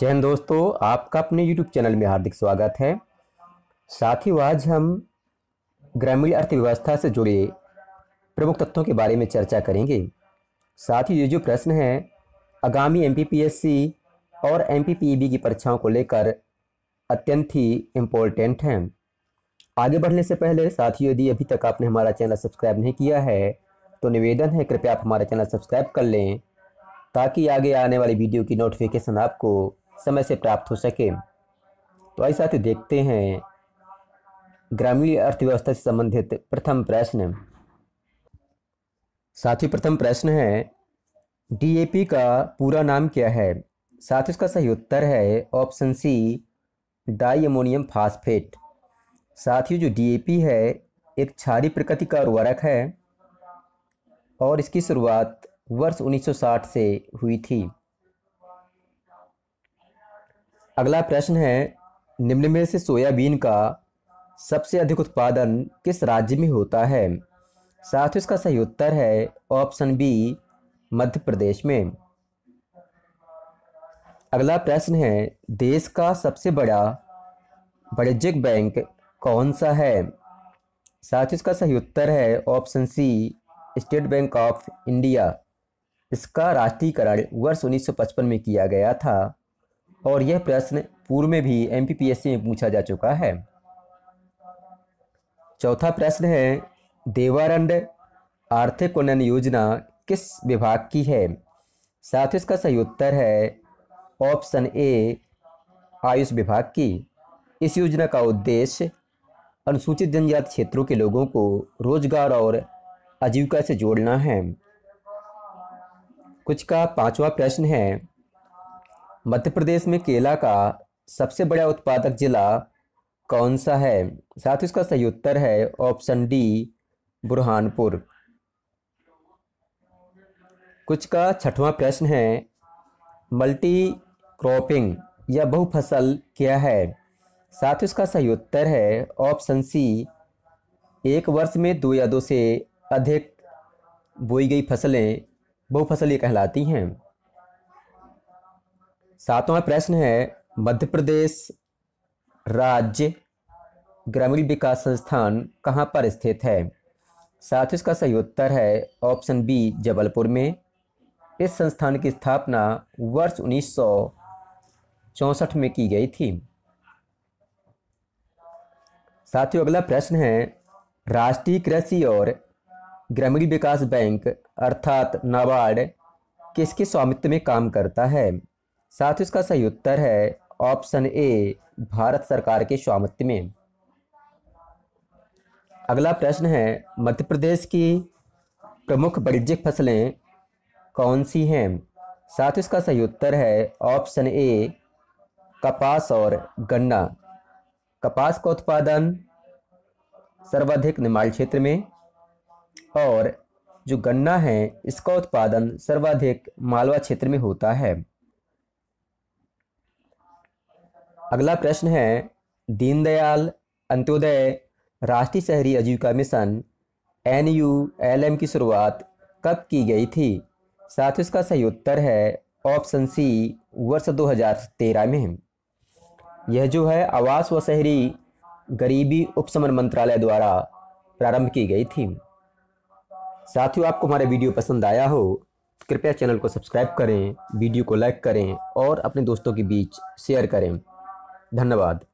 जैन दोस्तों आपका अपने YouTube चैनल में हार्दिक स्वागत है साथ ही आज हम ग्रामीण अर्थव्यवस्था से जुड़े प्रमुख तत्वों के बारे में चर्चा करेंगे साथ ही ये जो प्रश्न है आगामी एम और एम e की परीक्षाओं को लेकर अत्यंत ही इम्पोर्टेंट हैं आगे बढ़ने से पहले साथियों यदि अभी तक आपने हमारा चैनल सब्सक्राइब नहीं किया है तो निवेदन है कृपया आप हमारा चैनल सब्सक्राइब कर लें ताकि आगे आने वाली वीडियो की नोटिफिकेशन आपको समय से प्राप्त हो सके तो साथ ही देखते हैं ग्रामीण अर्थव्यवस्था से संबंधित प्रथम प्रश्न साथ ही प्रथम प्रश्न है डीएपी का पूरा नाम क्या है साथ इसका सही उत्तर है option C diammonium phosphate साथियों जो डीएपी है एक क्षारी प्रकृति का उर्वरक है और इसकी शुरुआत वर्ष 1960 से हुई थी अगला प्रश्न है निम्न में से सोयाबीन का सबसे अधिक उत्पादन किस राज्य में होता है साथ इसका सही उत्तर है ऑप्शन बी मध्य प्रदेश में अगला प्रश्न है देश का सबसे बड़ा वाणिज्यिक बैंक कौन सा है साथ इसका सही उत्तर है option C State Bank of India इसका राष्ट्रीयकरण वर्ष 1955 में किया गया था और यह प्रश्न पूर्व में भी एम में पूछा जा चुका है चौथा प्रश्न है देवारंड आर्थिक उन्नयन योजना किस विभाग की है साथ इसका सही उत्तर है ऑप्शन ए आयुष विभाग की इस योजना का उद्देश्य अनुसूचित जनजाति क्षेत्रों के लोगों को रोजगार और आजीविका से जोड़ना है कुछ का पांचवा प्रश्न है मध्य प्रदेश में केला का सबसे बड़ा उत्पादक जिला कौन सा है साथ ही इसका सही उत्तर है ऑप्शन डी बुरहानपुर कुछ का छठवां प्रश्न है मल्टी क्रॉपिंग या बहुफसल क्या है साथ ही इसका सही उत्तर है ऑप्शन सी एक वर्ष में दो या दो से अधिक बोई गई फसलें बहुफसलीय कहलाती हैं सातवां प्रश्न है मध्य प्रदेश राज्य ग्रामीण विकास संस्थान कहाँ पर स्थित है साथ इसका सही उत्तर है ऑप्शन बी जबलपुर में इस संस्थान की स्थापना वर्ष उन्नीस में की गई थी साथियों अगला प्रश्न है राष्ट्रीय कृषि और ग्रामीण विकास बैंक अर्थात नाबार्ड किसके स्वामित्व में काम करता है साथ ही इसका सही उत्तर है ऑप्शन ए भारत सरकार के स्वामित्व में अगला प्रश्न है मध्य प्रदेश की प्रमुख वाणिज्यिक फसलें कौन सी हैं साथ ही इसका सही उत्तर है ऑप्शन ए कपास और गन्ना कपास का उत्पादन सर्वाधिक निमाल क्षेत्र में और जो गन्ना है इसका उत्पादन सर्वाधिक मालवा क्षेत्र में होता है अगला प्रश्न है दीनदयाल अंत्योदय राष्ट्रीय शहरी आजीविका mission N U L M की शुरुआत कब की गई थी साथ ही उसका सही उत्तर है ऑप्शन सी वर्ष 2013 में यह जो है आवास व शहरी गरीबी उपशमन मंत्रालय द्वारा प्रारंभ की गई थी साथियों आपको हमारा वीडियो पसंद आया हो तो कृपया चैनल को सब्सक्राइब करें वीडियो को लाइक करें और अपने दोस्तों के बीच शेयर करें धन्यवाद